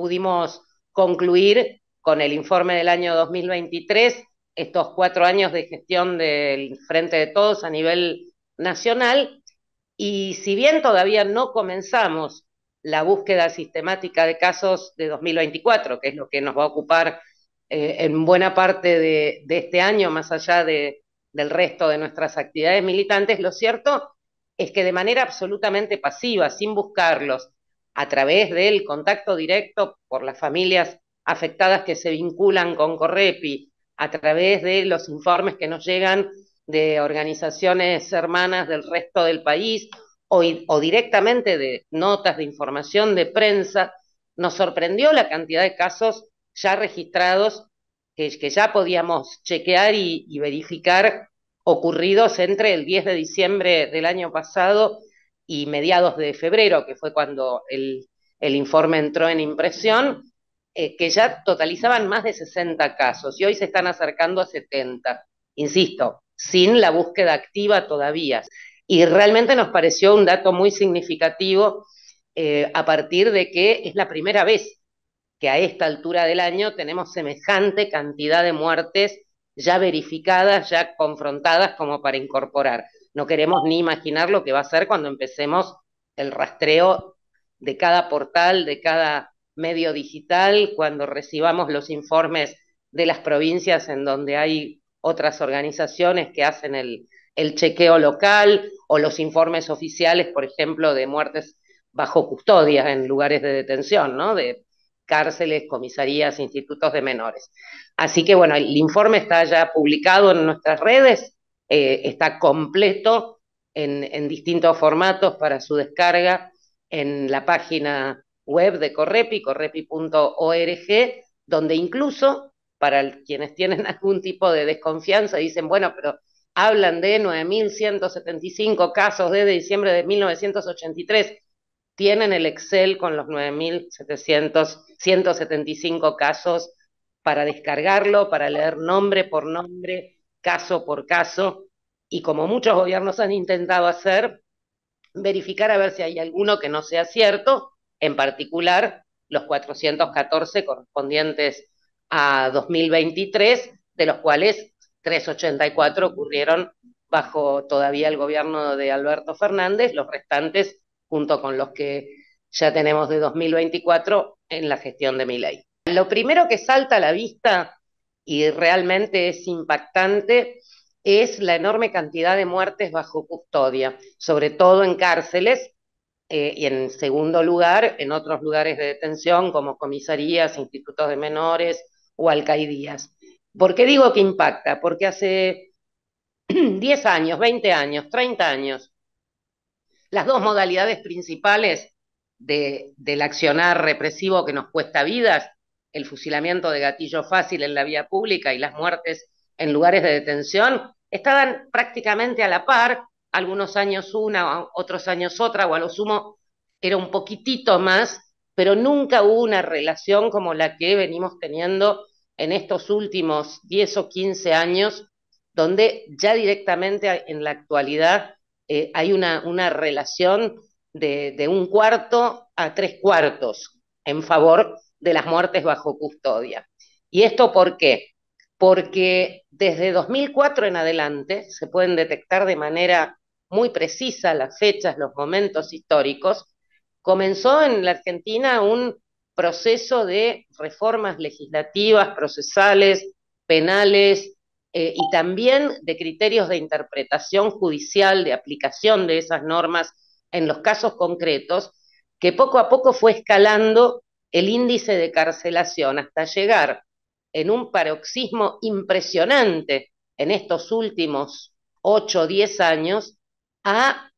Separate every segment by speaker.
Speaker 1: pudimos concluir con el informe del año 2023 estos cuatro años de gestión del Frente de Todos a nivel nacional. Y si bien todavía no comenzamos la búsqueda sistemática de casos de 2024, que es lo que nos va a ocupar eh, en buena parte de, este año, más allá del resto de nuestras actividades militantes, lo cierto es que de manera absolutamente pasiva, sin buscarlos, a través del contacto directo por las familias afectadas que se vinculan con Correpi, a través de los informes que nos llegan de organizaciones hermanas del resto del país o, directamente de notas de información de prensa, nos sorprendió la cantidad de casos ya registrados que, ya podíamos chequear y, y verificar ocurridos entre el 10 de diciembre del año pasado y mediados de febrero, que fue cuando el, informe entró en impresión, eh, que ya totalizaban más de 60 casos y hoy se están acercando a 70, insisto, sin la búsqueda activa todavía. Y realmente nos pareció un dato muy significativo eh, a partir de que es la primera vez que a esta altura del año tenemos semejante cantidad de muertes ya verificadas, ya confrontadas como para incorporar. No queremos ni imaginar lo que va a ser cuando empecemos el rastreo de cada portal, de cada medio digital, cuando recibamos los informes de las provincias en donde hay otras organizaciones que hacen el, chequeo local o los informes oficiales, por ejemplo, de muertes bajo custodia en lugares de detención, ¿no? De cárceles, comisarías, institutos de menores. Así que bueno, el informe está ya publicado en nuestras redes, eh, está completo en, distintos formatos para su descarga en la página web de Correpi, correpi.org, donde incluso para quienes tienen algún tipo de desconfianza dicen, bueno, pero hablan de 9.175 casos desde diciembre de 1983 tienen el Excel con los 9.175 casos para descargarlo, para leer nombre por nombre, caso por caso y como muchos gobiernos han intentado hacer, verificar a ver si hay alguno que no sea cierto, en particular los 414 correspondientes a 2023, de los cuales 384 ocurrieron bajo todavía el gobierno de Alberto Fernández, los restantes junto con los que ya tenemos de 2024 en la gestión de mi ley. Lo primero que salta a la vista y realmente es impactante es la enorme cantidad de muertes bajo custodia, sobre todo en cárceles eh, y en segundo lugar en otros lugares de detención como comisarías, institutos de menores o alcaidías. ¿Por qué digo que impacta? Porque hace 10 años, 20 años, 30 años, las dos modalidades principales de, del accionar represivo que nos cuesta vidas el fusilamiento de gatillo fácil en la vía pública y las muertes en lugares de detención estaban prácticamente a la par, algunos años una, otros años otra, o a lo sumo era un poquitito más, pero nunca hubo una relación como la que venimos teniendo en estos últimos 10 o 15 años, donde ya directamente en la actualidad eh, hay una, una relación de, de un cuarto a tres cuartos en favor de las muertes bajo custodia. ¿Y esto por qué? Porque desde 2004 en adelante se pueden detectar de manera muy precisa las fechas, los momentos históricos, comenzó en la Argentina un proceso de reformas legislativas, procesales, penales eh, y también de criterios de interpretación judicial, de aplicación de esas normas en los casos concretos, que poco a poco fue escalando el índice de carcelación hasta llegar en un paroxismo impresionante en estos últimos 8 o 10 años a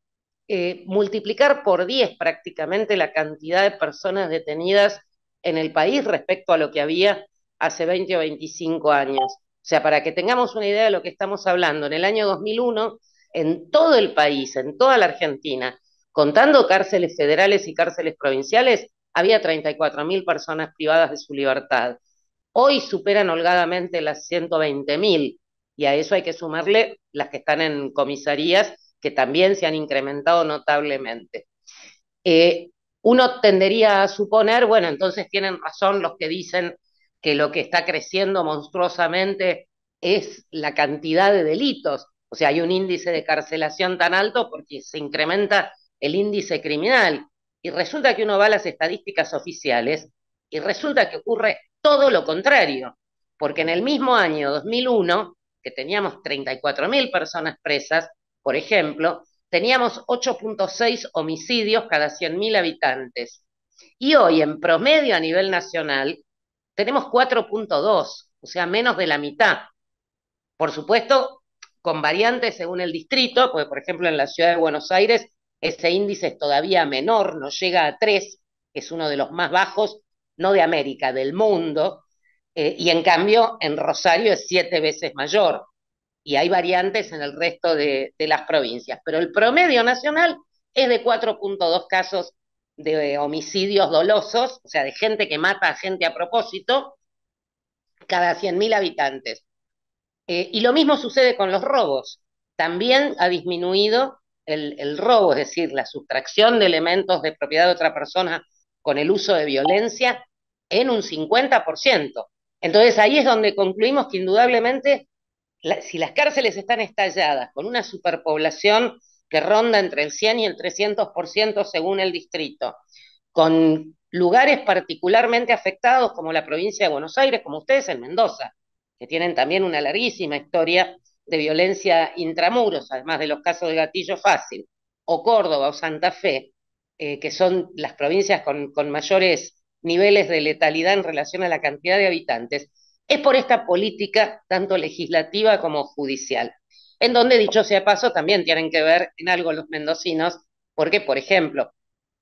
Speaker 1: eh, multiplicar por 10 prácticamente la cantidad de personas detenidas en el país respecto a lo que había hace 20 o 25 años. O sea, para que tengamos una idea de lo que estamos hablando, en el año 2001, en todo el país, en toda la Argentina, contando cárceles federales y cárceles provinciales, había 34.000 personas privadas de su libertad. Hoy superan holgadamente las 120.000 y a eso hay que sumarle las que están en comisarías, que también se han incrementado notablemente. Eh, uno tendería a suponer, bueno, entonces tienen razón los que dicen que lo que está creciendo monstruosamente es la cantidad de delitos. O sea, hay un índice de carcelación tan alto porque se incrementa el índice criminal y resulta que uno va a las estadísticas oficiales y resulta que ocurre todo lo contrario, porque en el mismo año 2001, que teníamos 34.000 personas presas, por ejemplo, teníamos 8.6 homicidios cada 100.000 habitantes. Y hoy, en promedio a nivel nacional, tenemos 4.2, o sea, menos de la mitad. Por supuesto, con variantes según el distrito, porque por ejemplo en la ciudad de Buenos Aires ese índice es todavía menor, no llega a 3, que es uno de los más bajos, no de América, del mundo, eh, y en cambio en Rosario es siete veces mayor, y hay variantes en el resto de, las provincias, pero el promedio nacional es de 4.2 casos de homicidios dolosos, o sea, de gente que mata a gente a propósito, cada 100.000 habitantes. Eh, y lo mismo sucede con los robos. También ha disminuido el, robo, es decir, la sustracción de elementos de propiedad de otra persona con el uso de violencia en un 50%. Entonces ahí es donde concluimos que indudablemente si las cárceles están estalladas con una superpoblación que ronda entre el 100 y el 300% según el distrito, con lugares particularmente afectados como la provincia de Buenos Aires, como ustedes en Mendoza, que tienen también una larguísima historia de violencia intramuros, además de los casos de Gatillo Fácil, o Córdoba o Santa Fe, eh, que son las provincias con, mayores niveles de letalidad en relación a la cantidad de habitantes, es por esta política tanto legislativa como judicial, en donde, dicho sea paso, también tienen que ver en algo los mendocinos, porque, por ejemplo,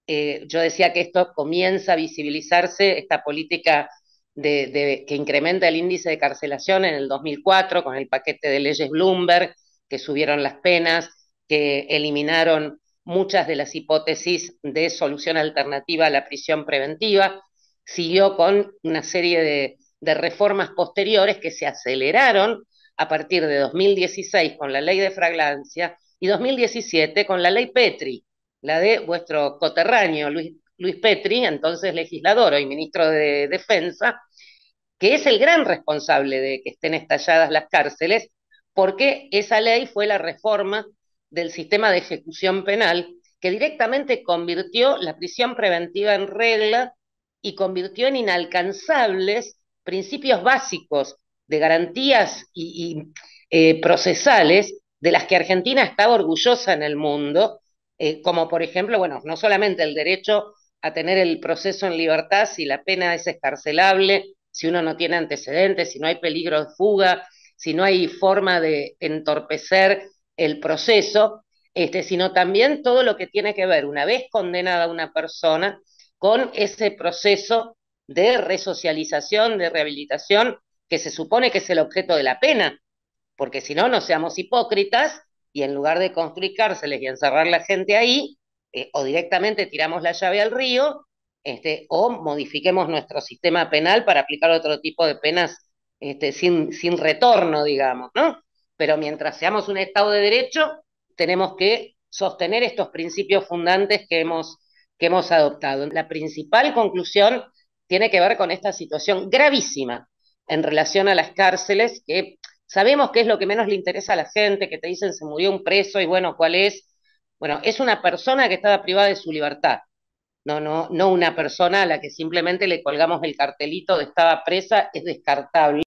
Speaker 1: eh, yo decía que esto comienza a visibilizarse, esta política de, que incrementa el índice de carcelación en el 2004 con el paquete de leyes Bloomberg, que subieron las penas, que eliminaron muchas de las hipótesis de solución alternativa a la prisión preventiva, siguió con una serie de, de reformas posteriores que se aceleraron a partir de 2016 con la ley de fragancia y 2017 con la ley Petri, la de vuestro coterráneo Luis Luis Petri, entonces legislador y ministro de Defensa, que es el gran responsable de que estén estalladas las cárceles, porque esa ley fue la reforma del sistema de ejecución penal que directamente convirtió la prisión preventiva en regla y convirtió en inalcanzables principios básicos de garantías y, eh, procesales de las que Argentina estaba orgullosa en el mundo, eh, como por ejemplo, bueno, no solamente el derecho a tener el proceso en libertad si la pena es escarcelable, si uno no tiene antecedentes, si no hay peligro de fuga, si no hay forma de entorpecer el proceso, este, sino también todo lo que tiene que ver, una vez condenada una persona, con ese proceso de resocialización, de rehabilitación, que se supone que es el objeto de la pena, porque si no, no seamos hipócritas y en lugar de construir cárceles y encerrar la gente ahí, eh, o directamente tiramos la llave al río, este, o modifiquemos nuestro sistema penal para aplicar otro tipo de penas este, sin, sin retorno, digamos, ¿no? Pero mientras seamos un Estado de Derecho, tenemos que sostener estos principios fundantes que hemos, que hemos adoptado. La principal conclusión tiene que ver con esta situación gravísima en relación a las cárceles, que sabemos que es lo que menos le interesa a la gente, que te dicen se murió un preso y bueno, ¿cuál es? Bueno, es una persona que estaba privada de su libertad, no, no, no una persona a la que simplemente le colgamos el cartelito de estaba presa, es descartable.